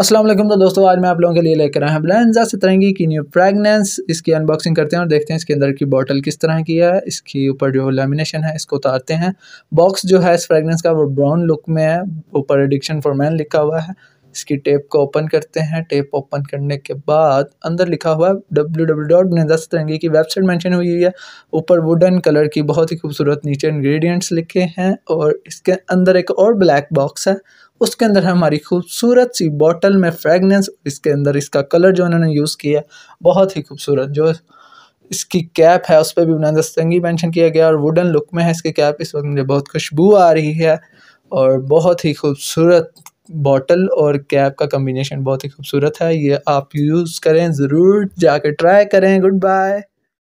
असलम तो दोस्तों आज मैं आप लोगों के लिए लेकर आया हूँ ब्लैंजा सतरंगी की न्यू फ्रेगनेंस इसकी अनबॉक्सिंग करते हैं और देखते हैं इसके अंदर की बॉटल किस तरह की है इसके ऊपर जो लेमिनेशन है इसको उतारते हैं बॉक्स जो है इस फ्रेगनेंस का वो ब्राउन लुक में है ऊपर एडिक्शन फॉर मैन लिखा हुआ है इसकी टेप को ओपन करते हैं टेप ओपन करने के बाद अंदर लिखा हुआ है डब्ल्यू डब्ल्यू डॉट निंदा सतरंगी की वेबसाइट मेंशन हुई हुई है ऊपर वुडन कलर की बहुत ही खूबसूरत नीचे इंग्रेडिएंट्स लिखे हैं और इसके अंदर एक और ब्लैक बॉक्स है उसके अंदर हमारी खूबसूरत सी बॉटल में फ्रेगनेंस इसके अंदर इसका कलर जो उन्होंने यूज़ किया बहुत ही खूबसूरत जो इसकी कैप है उस पर भी नंदस्तंगी मैंशन किया गया और वुडन लुक में है इसकी कैप इस वक्त मुझे बहुत खुशबू आ रही है और बहुत ही खूबसूरत बॉटल और कैप का कम्बिनेशन बहुत ही खूबसूरत है ये आप यूज़ करें ज़रूर जाके ट्राई करें गुड बाय